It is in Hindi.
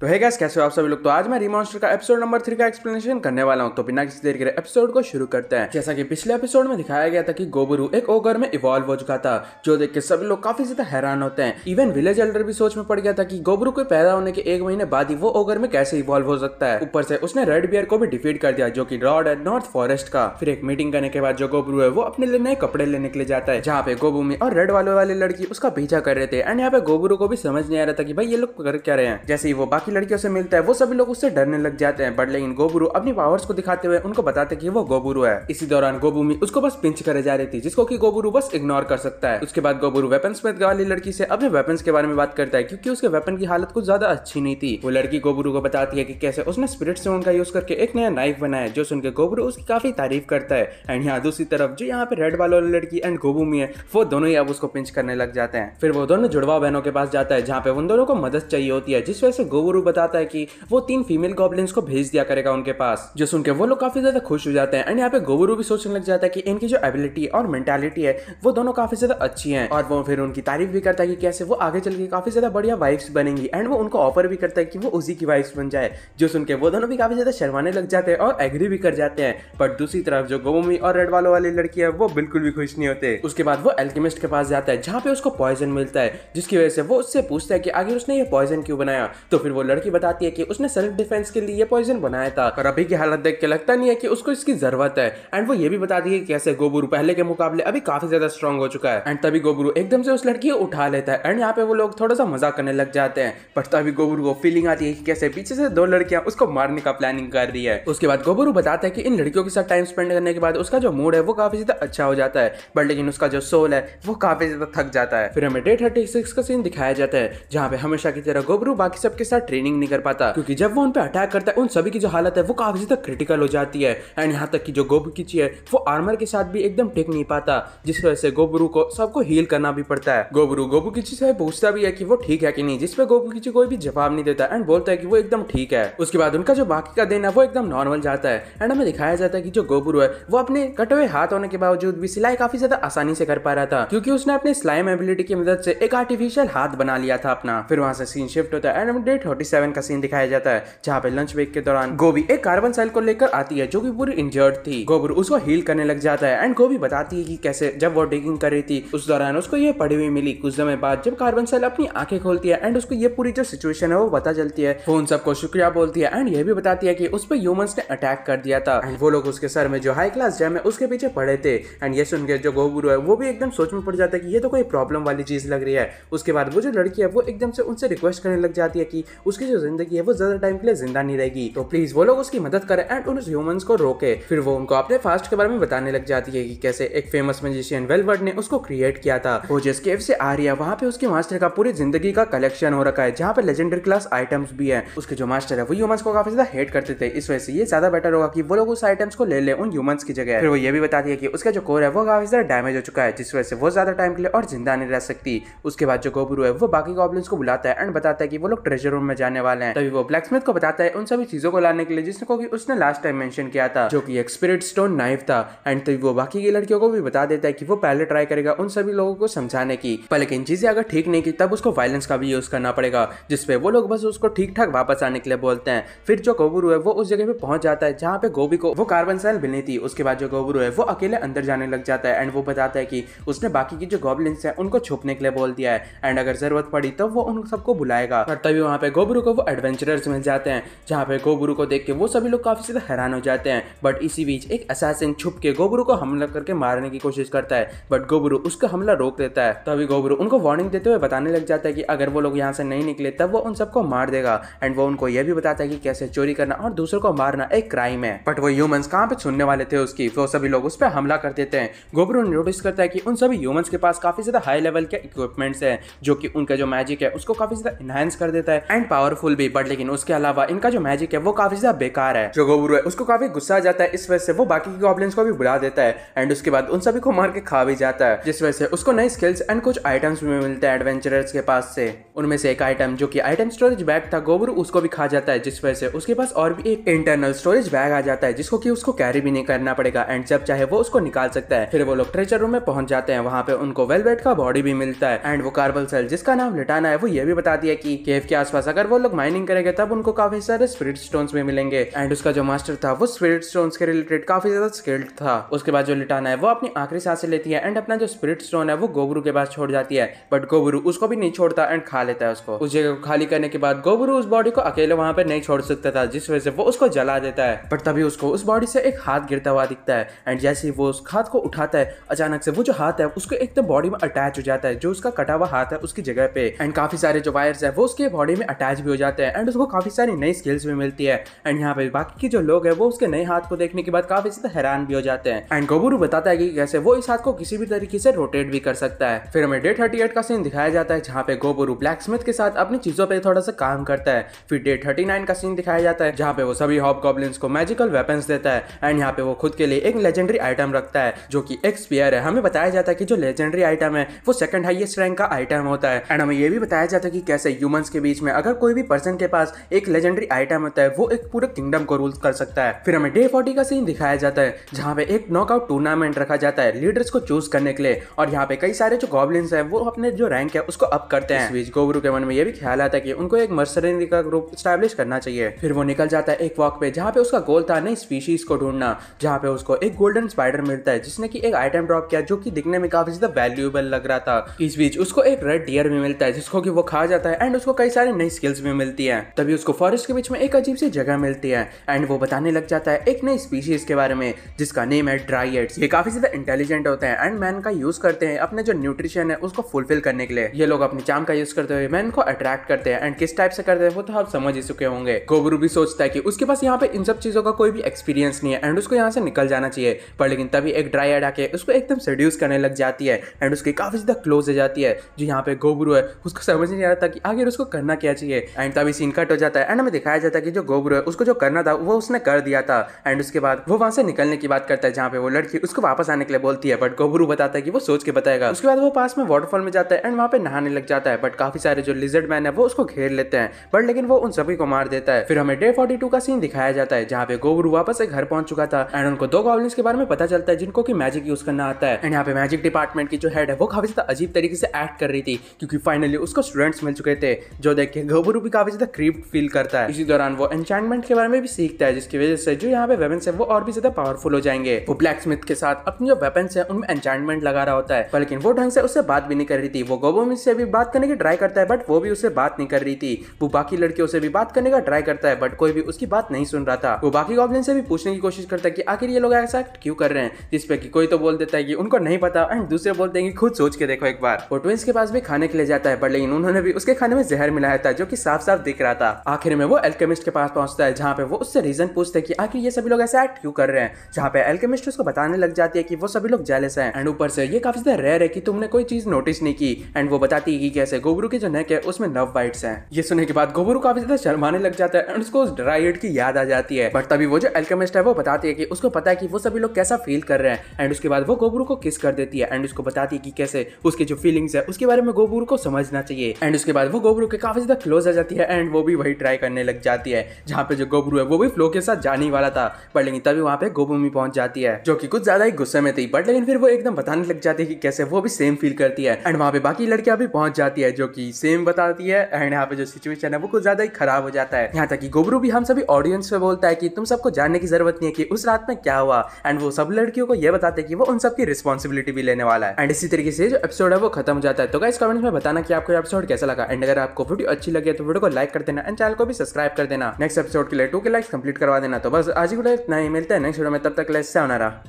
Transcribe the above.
तो है गैस कैसे हो आप सभी लोग तो आज मैं रिमॉन्स्टर का एपिसोड नंबर थ्री का एक्सप्लेनेशन करने वाला हूं तो बिना किसी देर के एपिसोड को शुरू करते हैं जैसा कि पिछले एपिसोड में दिखाया गया था कि गोबरू एक ओगर में इवॉल्व हो चुका था जो देख के सभी लोग काफी ज्यादा हैरान होते हैं इवन विलेज एल्डर भी सोच में पड़ गया था कि गोबरू के पैदा होने के एक महीने बाद ही वो ओगर में कैसे इवॉल्व हो सकता है ऊपर से उसने रेड बियर को भी डिफीट कर दिया जो की रॉड है नॉर्थ फॉरेस्ट का फिर एक मीटिंग करने के बाद जो गोबरू है वो अपने लिए नए कपड़े लेने के लिए जाता है जहाँ पे गोबूमी और रेड वाले वाली लड़की उसका पीछा कर रहे थे एंड यहाँ पे गोबरू को भी समझ नहीं आ रहा था कि भाई ये लोग कर क्या रहे हैं जैसे ही वो बाकी बाकी लड़कियों से मिलता है वो सभी लोग उससे डरने लग जाते हैं बट लेकिन गोबुरु अपनी पावर्स को दिखाते हुए उनको बताते कि वो गोबुरु है इसी दौरान गोबूमी उसको बस पिंच करे जा रही थी जिसको की गोबुरु बस इग्नोर कर सकता है उसके बाद गोबुरु वेपन स्मिथ वाली लड़की से अपने वेपन के बारे में बात करता है क्यूँकी उसके वेपन की हालत कुछ ज्यादा अच्छी नहीं थी वो लड़की गोबुरु को बताती है की कैसे उसने स्पिरिट से उनका यूज करके एक नया नाइफ बनाया जो सुनकर गोबुरु उसकी काफी तारीफ करता है एंड यहाँ दूसरी तरफ जो यहाँ पे रेड बाल वाली लड़की एंड गोबूमी है वो दोनों ही अब उसको पिंच करने लग जाते हैं फिर वो दोनों जुड़वा बहनों के पास जाता है जहाँ पे उन दोनों को मदद चाहिए होती है जिस वजह से गोबुरु गुरु बताता है कि वो तीन फीमेल गोबलिन को भेज दिया करेगा उनके पास जो सुनकर वो लोग काफी ज्यादा खुश हो जाते हैं एंड यहाँ पे गोबरू भी सोचने लग जाता है कि इनकी जो एबिलिटी और मेंटेलिटी है वो दोनों काफी ज्यादा अच्छी है और वो फिर उनकी तारीफ भी करता है कि कैसे वो आगे चल के काफी ज्यादा बढ़िया वाइफ्स बनेंगी एंड वो उनको ऑफर भी करता है कि वो उसी की वाइफ बन जाए जो सुन के वो दोनों भी काफी ज्यादा शर्माने लग जाते हैं और एग्री भी कर जाते हैं बट दूसरी तरफ जो गोमी और रेड वालों वाली लड़की है वो बिल्कुल भी खुश नहीं होते उसके बाद वो एल्केमिस्ट के पास जाता है जहाँ पे उसको पॉइजन मिलता है जिसकी वजह से वो उससे पूछता है कि आखिर उसने ये पॉइजन क्यों बनाया तो फिर वो लड़की बताती है कि उसने सेल्फ डिफेंस के लिए पॉइजन बनाया था पर अभी की हालत देख के लगता नहीं है कि उसको इसकी जरूरत है एंड वो ये भी बताती है कि कैसे गोबरू पहले के मुकाबले अभी काफी ज्यादा स्ट्रॉन्ग हो चुका है एंड तभी गोबरू एकदम से उस लड़की को उठा लेता है एंड यहाँ पे वो लोग थोड़ा सा मजाक करने लग जाते हैं पर तभी गोबरू को फीलिंग आती है कि कैसे पीछे से दो लड़कियां उसको मारने का प्लानिंग कर रही है उसके बाद गोबरू बताता है कि इन लड़कियों के साथ टाइम स्पेंड करने के बाद उसका जो मूड है वो काफी ज्यादा अच्छा हो जाता है बट लेकिन उसका जो सोल है वो काफी ज्यादा थक जाता है फिर हमें डे थर्टी सिक्स का सीन दिखाया जाता है जहाँ पे हमेशा की तरह गोबरू बाकी सबके साथ ट्रेनिंग नहीं कर पाता क्योंकि जब वो उन पर अटैक करता है उन सभी की जो हालत है वो काफी ज्यादा क्रिटिकल हो जाती है एंड यहाँ तक कि जो गोबुकिची है वो आर्मर के साथ भी एकदम टिक नहीं पाता जिस वजह से गोबरू को सबको हील करना भी पड़ता है गोबरू गोबू गोबुकिची से पूछता भी है की वो ठीक है की नहीं जिसपे गोबू गोबुकिची कोई भी जवाब नहीं देता एंड बोलता है की वो एकदम ठीक है उसके बाद उनका जो बाकी का दिन है वो एकदम नॉर्मल जाता है एंड हमें दिखाया जाता है की जो गोबरू है वो अपने कटे हुए हाथ होने के बावजूद भी सिलाई काफी ज्यादा आसानी से कर पा रहा था क्योंकि उसने अपने स्लाइम एबिलिटी की मदद से एक आर्टिफिशियल हाथ बना लिया था अपना फिर वहां से सीन शिफ्ट होता है एंड हम सेवन का सीन दिखाया जाता है जहाँ पे लंच ब्रेक के दौरान गोभी एक कार्बन सेल को लेकर आती है जो की पूरी इंजर्ड थी गोबर उसको हील करने लग जाता है एंड गोभी बताती है की कैसे जब वो डिगिंग कर रही थी उस दौरान उसको ये पड़ी हुई मिली कुछ समय बाद जब कार्बन सेल अपनी आंखें खोलती है एंड उसको ये पूरी जो सिचुएशन है वो पता चलती है वो उन सबको शुक्रिया बोलती है एंड ये भी बताती है की उस पर ह्यूमन ने अटैक कर दिया था एंड वो लोग उसके सर में जो हाई क्लास जैम है उसके पीछे पड़े थे एंड ये सुन के जो गोबुरू है वो भी एकदम सोच में पड़ जाता है कि ये तो कोई प्रॉब्लम वाली चीज लग रही है उसके बाद वो जो लड़की है वो एकदम से उनसे रिक्वेस्ट करने लग जाती है कि उस उसकी जो जिंदगी है वो ज्यादा टाइम के लिए जिंदा नहीं रहेगी तो प्लीज वो लोग उसकी मदद करें एंड उन ह्यूमंस को रोके फिर वो उनको अपने फास्ट के बारे में बताने लग जाती है कि कैसे एक फेमस मजिशियन वेलवर्ड ने उसको क्रिएट किया था वो जिस केव से आ रही है वहाँ पे उसके मास्टर का पूरी जिंदगी का कलेक्शन हो रखा है जहाँ पे लेजेंडरी क्लास आइटम्स भी है उसके जो मास्टर है वो ह्यूमंस को काफी ज्यादा हेट करते थे इस वजह से ये ज्यादा बेटर होगा की वो लोग उस आइटम्स को ले ले उन ह्यूमंस की जगह फिर वो ये भी बताती है की उसका जो कोर है वो काफी ज्यादा डैमेज हो चुका है जिस वजह से वो ज्यादा टाइम के लिए और जिंदा नहीं रह सकती उसके बाद जो गोबरू है वो बाकी गॉब्लिन्स को बुलाता है एंड बताता है कि वो लोग ट्रेजर रूम में जा जाने वाले हैं तभी वो ब्लैक स्मिथ को बताता है उन सभी चीजों को लाने के लिए जिसको कि उसने लास्ट टाइम मेंशन किया था जो कि एक स्पिरिट स्टोन नाइफ था एंड तभी वो बाकी की लड़कियों को भी बता देता है कि वो पहले ट्राई करेगा उन सभी लोगों को समझाने की पर लेकिन चीजें अगर ठीक नहीं की तब उसको वायलेंस का भी यूज करना पड़ेगा जिसपे वो लोग बस उसको ठीक ठाक वापस आने के लिए बोलते हैं फिर जो गोबरू है वो उस जगह पे पहुंच जाता है जहाँ पे गोभी को वो कार्बन सेल मिलनी थी उसके बाद जो गोबरू है वो अकेले अंदर जाने लग जाता है एंड वो बताता है कि उसने बाकी की जो गॉबलिन्स है उनको छुपने के लिए बोल दिया है एंड अगर जरूरत पड़ी तो वो उन सबको बुलाएगा और तभी वहाँ पे गोबरू गोबरू को वो एडवेंचरर्स मिल जाते हैं जहाँ पे गोबरू को देख के वो सभी लोग काफ़ी ज़्यादा हैरान हो जाते हैं बट इसी बीच एक असैसिन छुप के गोबरू को हमला करके मारने की कोशिश करता है बट गोबरू उसका हमला रोक देता है तभी तो गोबरू उनको वार्निंग देते हुए बताने लग जाता है कि अगर वो लोग यहाँ से नहीं निकले तब वो उन सबको मार देगा एंड वो उनको यह भी बताता है कि कैसे चोरी करना और दूसरों को मारना एक क्राइम है बट वो ह्यूमंस कहाँ पे सुनने वाले थे उसकी वो सभी लोग उस पर हमला कर देते हैं गोबरू नोटिस करता है कि उन सभी ह्यूमंस के पास काफ़ी ज़्यादा हाई लेवल के इक्विपमेंट्स हैं जो कि उनका जो मैजिक है उसको काफ़ी ज़्यादा इन्हांस कर देता है एंड पावरफुल भी बट लेकिन उसके अलावा इनका जो मैजिक है वो काफी ज्यादा बेकार है जो गोबरू है उसको काफी गुस्सा आ जाता है इस वजह से वो बाकी के गॉबलिन्स को भी बुला देता है एंड उसके बाद उन सभी को मार के खा भी जाता है जिस वजह से उसको नई स्किल्स एंड कुछ आइटम्स भी मिलते हैं एडवेंचरर्स के पास से उनमें से एक आइटम जो की आइटम स्टोरेज बैग था गोबरू उसको भी खा जाता है जिस वजह से उसके पास और भी एक इंटरनल स्टोरेज बैग आ जाता है जिसको की उसको कैरी भी नहीं करना पड़ेगा एंड जब चाहे वो उसको निकाल सकता है फिर वो लोग ट्रेचर रूम में पहुंच जाते हैं वहाँ पे उनको वेलवेट का बॉडी भी मिलता है एंड वो कार्बल सेल जिसका नाम लिटाना है वो ये भी बताती है की केव के आसपास अगर अगर वो लोग माइनिंग करेंगे तब उनको काफी सारे स्पिरिट स्टोन्स भी मिलेंगे एंड उसका जो मास्टर था वो स्पिरिट स्टोन्स के रिलेटेड काफी ज्यादा स्किल्ड था उसके बाद जो लिटाना है वो अपनी आखिरी सांस लेती है एंड अपना जो स्पिरिट स्टोन है वो गोबरू के पास छोड़ जाती है बट गोबरू उसको भी नहीं छोड़ता एंड खा लेता है उसको उस जगह को खाली करने के बाद गोबरू उस बॉडी को अकेले वहां पर नहीं छोड़ सकता था जिस वजह से वो उसको जला देता है बट तभी उसको उस बॉडी से एक हाथ गिरता हुआ दिखता है एंड जैसे ही वो उस हाथ को उठाता है अचानक से वो जो हाथ है उसको एकदम बॉडी तो में अटैच हो जाता है जो उसका कटा हुआ हाथ है उसकी जगह पे एंड काफी सारे जो वायर्स है वो उसके बॉडी में अटैच मैच भी हो जाते हैं एंड उसको काफ़ी सारी नई स्किल्स भी मिलती है एंड यहाँ पे बाकी के जो लोग हैं वो उसके नए हाथ को देखने के बाद काफ़ी ज़्यादा हैरान भी हो जाते हैं एंड गोबुरु बताता है कि कैसे वो इस हाथ को किसी भी तरीके से रोटेट भी कर सकता है फिर हमें डे थर्टी का सीन दिखाया जाता है जहाँ पे गोबुरु ब्लैक स्मिथ के साथ अपनी चीज़ों पर थोड़ा सा काम करता है फिर डे थर्टी का सीन दिखाया जाता है जहाँ पे वो सभी हॉप गॉबलिन्स को मैजिकल वेपन्स देता है एंड यहाँ पे वो खुद के लिए एक लेजेंडरी आइटम रखता है जो की एक स्पेयर है हमें बताया जाता है कि जो लेजेंडरी आइटम है वो सेकंड हाइएस्ट रैंक का आइटम होता है एंड हमें ये भी बताया जाता है कि कैसे ह्यूमंस के बीच में अगर कोई भी पर्सन के पास एक लेजेंडरी आइटम होता है वो एक पूरे किंगडम को रूल कर सकता है फिर हमें डे फोर्टी का सीन दिखाया जाता है जहाँ पे एक नॉकआउट टूर्नामेंट रखा जाता है लीडर्स को चूज करने के लिए और यहाँ पे कई सारे जो गॉबलिन है वो अपने जो रैंक है उसको अप करते हैं बीच गोबरू के मन में ये भी ख्याल आता है की उनको एक मर्सरी का ग्रुप स्टैब्लिश करना चाहिए फिर वो निकल जाता है एक वॉक पे जहाँ पे उसका गोल था नई स्पीशीज को ढूंढना जहाँ पे उसको एक गोल्डन स्पाइडर मिलता है जिसने की एक आइटम ड्रॉप किया जो की दिखने में काफी ज्यादा वैल्यूएबल लग रहा था इस बीच उसको एक रेड डियर भी मिलता है जिसको की वो खा जाता है एंड उसको कई सारी नई स्किल्स हिल्स में मिलती है तभी उसको फॉरेस्ट के बीच में एक अजीब सी जगह मिलती है एंड वो बताने लग जाता है एक नई स्पीशीज के बारे में जिसका नेम है ड्राइएट्स ये काफी ज्यादा इंटेलिजेंट होते हैं एंड मैन का यूज करते हैं अपने जो न्यूट्रिशन है उसको फुलफिल करने के लिए ये लोग अपने चाम का यूज करते हुए मैन को अट्रैक्ट करते हैं एंड किस टाइप से करते हैं वो तो आप समझ ही चुके होंगे गोबरू भी सोचता है की उसके पास यहाँ पे इन सब चीजों का कोई भी एक्सपीरियंस नहीं है एंड उसको यहाँ से निकल जाना चाहिए पर लेकिन तभी एक ड्राई एड आके उसको एकदम सड्यूस करने लग जाती है एंड उसकी काफी ज्यादा क्लोज हो जाती है जो यहाँ पे गोबरू है उसको समझ नहीं आ रहा था कि आखिर उसको करना क्या चाहिए एंड तभी सीन कट हो जाता है एंड हमें दिखाया जाता है कि जो गोबर है उसको जो करना था वो उसने कर दिया था एंड उसके बाद वो वहां से निकलने की बात करता है जहाँ पे वो लड़की उसको वापस आने के लिए बोलती है बट गोबरू बताता है कि वो सोच के बताएगा उसके बाद वो पास में वाटरफॉल में जाता है एंड वहाँ पे नहाने लग जाता है बट काफी सारे जो लिजर्ड मैन है वो उसको घेर लेते हैं बट लेकिन वो उन सभी को मार देता है फिर हमें डे फोर्टी का सीन दिखाया जाता है जहाँ पे गोबरू वापस से घर पहुंच चुका था एंड उनको दो गॉबलिंस के बारे में पता चलता है जिनको की मैजिक यूज करना आता है एंड यहाँ पे मैजिक डिपार्टमेंट की जो हेड है वो काफी ज्यादा अजीब तरीके से एक्ट कर रही थी क्योंकि फाइनली उसको स्टूडेंट्स मिल चुके थे जो देख के गोबरू गुरु भी काफी ज्यादा क्रिप्ट फील करता है इसी दौरान वो एंचांटमेंट के बारे में भी सीखता है जिसकी वजह से जो यहाँ पे वेपन है वो और भी ज्यादा पावरफुल हो जाएंगे वो ब्लैक स्मिथ के साथ अपने जो वेपन है उनमें एंचांटमेंट लगा रहा होता है लेकिन वो ढंग से उससे बात भी नहीं कर रही थी वो गोबो से भी बात करने की ट्राई करता है बट वो भी उससे बात नहीं कर रही थी वो बाकी लड़कियों से भी बात करने का ट्राई करता है बट कोई भी उसकी बात नहीं सुन रहा था वो बाकी गॉब्लिन से भी पूछने की कोशिश करता है कि आखिर ये लोग ऐसा क्यों कर रहे हैं जिसपे की कोई तो बोल देता है कि उनको नहीं पता एंड दूसरे बोलते हैं कि खुद सोच के देखो एक बार वो ट्विंस के पास भी खाने के लिए जाता है बट लेकिन उन्होंने भी उसके खाने में जहर मिलाया था जो कि की साफ साफ दिख रहा था आखिर में वो एल्केमिस्ट के पास पहुंचता है जहाँ पे वो उससे रीजन पूछते हैं कि आखिर ये सभी लोग ऐसा एक्ट क्यों कर रहे हैं जहाँ पे एल्केमिस्ट उसको बताने लग जाती है कि वो सभी लोग जेलस हैं एंड ऊपर से ये काफी ज्यादा रेयर है कि तुमने कोई चीज नोटिस नहीं की एंड वो बताती है कि कैसे गोबरू के जो नेक है उसमें नव वाइट्स है ये सुनने के बाद गोबरू काफी ज्यादा शर्माने लग जाता है एंड उसको उस ड्राइड की याद आ जाती है बट तभी वो जो एल्केमिस्ट है वो बताती है कि उसको पता है कि वो सभी लोग कैसा फील कर रहे हैं एंड उसके बाद वो गोबरू को किस कर देती है एंड उसको बताती है कि कैसे उसकी जो फीलिंग्स है उसके बारे में गोबरू को समझना चाहिए एंड उसके बाद वो गोबरू के काफी ज्यादा क्लोज आ जाती है एंड वो भी वही ट्राई करने लग जाती है जहाँ पे जो गोबरू है वो भी फ्लो के साथ जाने ही वाला था पर लेकिन तभी वहाँ पे गोबूमी पहुंच जाती है जो की कुछ ज्यादा ही गुस्से में थी बट लेकिन फिर वो एकदम बताने लग जाती है की कैसे वो भी सेम फील करती है एंड वहाँ पे बाकी लड़कियां भी पहुंच जाती है जो की सेम बताती है एंड यहाँ पे जो सिचुएशन है वो कुछ ज्यादा ही खराब हो जाता है यहाँ तक की गोबरू भी हम सभी ऑडियंस पे बोलता है की तुम सबको जानने की जरूरत नहीं है की उस रात में क्या हुआ एंड वो सब लड़कियों को यह बताते हैं कि वो उन सबकी रिस्पॉन्सिबिलिटी भी लेने वाला है एंड इसी तरीके से जो एपिसोड है वो खत्म हो जाता है तो गाइस कमेंट्स में बताना कि आपको एपिसोड कैसा लगा एंड अगर आपको वीडियो अच्छी लगे तो वीडियो को लाइक कर देना एंड चैनल को भी सब्सक्राइब कर देना नेक्स्ट एपिसोड के लिए टू के लाइक कंप्लीट करवा देना तो बस आज ही इतना ही मिलता है नेक्स्ट वीडियो में तब तक लेस से होना